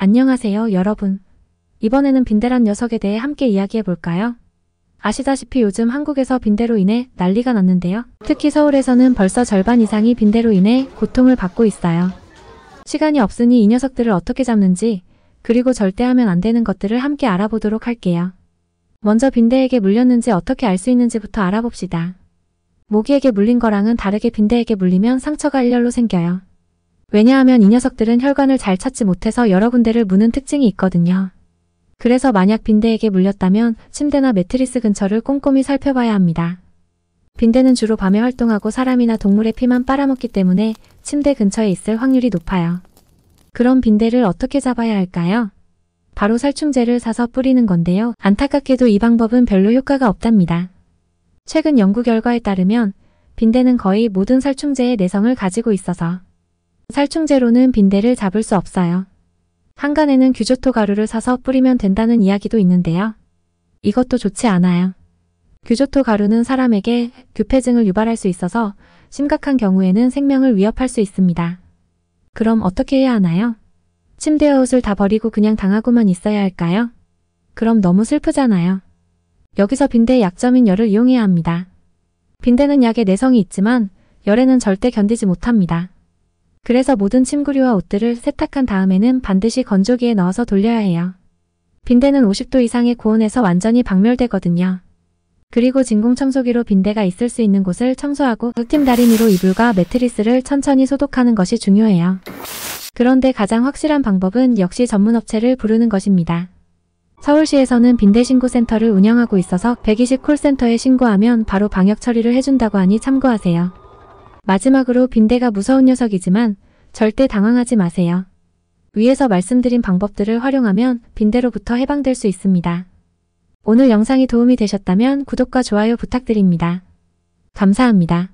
안녕하세요, 여러분. 이번에는 빈대란 녀석에 대해 함께 이야기해 볼까요? 아시다시피 요즘 한국에서 빈대로 인해 난리가 났는데요. 특히 서울에서는 벌써 절반 이상이 빈대로 인해 고통을 받고 있어요. 시간이 없으니 이 녀석들을 어떻게 잡는지, 그리고 절대 하면 안 되는 것들을 함께 알아보도록 할게요. 먼저 빈대에게 물렸는지 어떻게 알 수 있는지부터 알아봅시다. 모기에게 물린 거랑은 다르게 빈대에게 물리면 상처가 일렬로 생겨요. 왜냐하면 이 녀석들은 혈관을 잘 찾지 못해서 여러 군데를 무는 특징이 있거든요. 그래서 만약 빈대에게 물렸다면 침대나 매트리스 근처를 꼼꼼히 살펴봐야 합니다. 빈대는 주로 밤에 활동하고 사람이나 동물의 피만 빨아먹기 때문에 침대 근처에 있을 확률이 높아요. 그럼 빈대를 어떻게 잡아야 할까요? 바로 살충제를 사서 뿌리는 건데요. 안타깝게도 이 방법은 별로 효과가 없답니다. 최근 연구 결과에 따르면 빈대는 거의 모든 살충제의 내성을 가지고 있어서 살충제로는 빈대를 잡을 수 없어요. 한간에는 규조토 가루를 사서 뿌리면 된다는 이야기도 있는데요. 이것도 좋지 않아요. 규조토 가루는 사람에게 규폐증을 유발할 수 있어서 심각한 경우에는 생명을 위협할 수 있습니다. 그럼 어떻게 해야 하나요? 침대와 옷을 다 버리고 그냥 당하고만 있어야 할까요? 그럼 너무 슬프잖아요. 여기서 빈대의 약점인 열을 이용해야 합니다. 빈대는 약의 내성이 있지만 열에는 절대 견디지 못합니다. 그래서 모든 침구류와 옷들을 세탁한 다음에는 반드시 건조기에 넣어서 돌려야 해요. 빈대는 50도 이상의 고온에서 완전히 박멸되거든요. 그리고 진공청소기로 빈대가 있을 수 있는 곳을 청소하고 흑팀 다리미로 이불과 매트리스를 천천히 소독하는 것이 중요해요. 그런데 가장 확실한 방법은 역시 전문업체를 부르는 것입니다. 서울시에서는 빈대신고센터를 운영하고 있어서 120 콜센터에 신고하면 바로 방역 처리를 해준다고 하니 참고하세요. 마지막으로 빈대가 무서운 녀석이지만 절대 당황하지 마세요. 위에서 말씀드린 방법들을 활용하면 빈대로부터 해방될 수 있습니다. 오늘 영상이 도움이 되셨다면 구독과 좋아요 부탁드립니다. 감사합니다.